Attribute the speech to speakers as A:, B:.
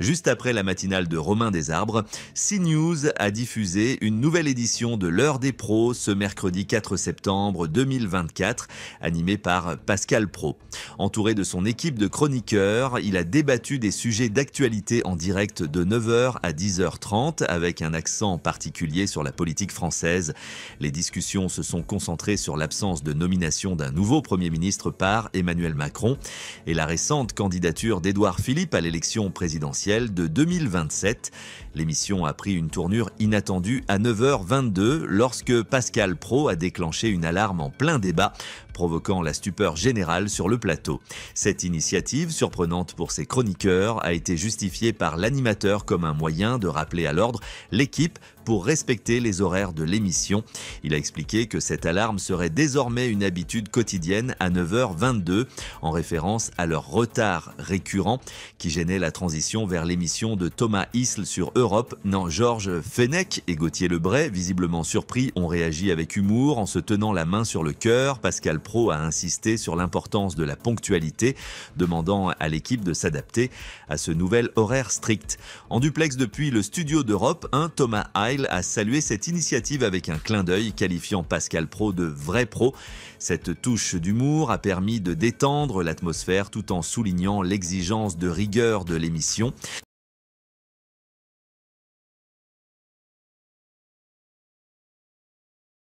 A: Juste après la matinale de Romain des Arbres, CNews a diffusé une nouvelle édition de l'heure des pros ce mercredi 4 septembre 2024, animée par Pascal Pro. Entouré de son équipe de chroniqueurs, il a débattu des sujets d'actualité en direct de 9h à 10h30 avec un accent particulier sur la politique française. Les discussions se sont concentrées sur l'absence de nomination d'un nouveau Premier ministre par Emmanuel Macron et la récente candidature d'Édouard Philippe à l'élection présidentielle de 2027. L'émission a pris une tournure inattendue à 9h22 lorsque Pascal Pro a déclenché une alarme en plein débat, provoquant la stupeur générale sur le plateau. Cette initiative, surprenante pour ses chroniqueurs, a été justifiée par l'animateur comme un moyen de rappeler à l'ordre l'équipe pour respecter les horaires de l'émission. Il a expliqué que cette alarme serait désormais une habitude quotidienne à 9h22 en référence à leur retard récurrent qui gênait la transition vers l'émission de Thomas Isle sur Europe. Non, Georges Fenech et Gauthier Lebray, visiblement surpris, ont réagi avec humour en se tenant la main sur le cœur. Pascal Pro a insisté sur l'importance de la ponctualité, demandant à l'équipe de s'adapter à ce nouvel horaire strict. En duplex depuis le studio d'Europe, un Thomas Isle a salué cette initiative avec un clin d'œil, qualifiant Pascal Pro de vrai pro. Cette touche d'humour a permis de détendre l'atmosphère tout en soulignant l'exigence de rigueur de l'émission.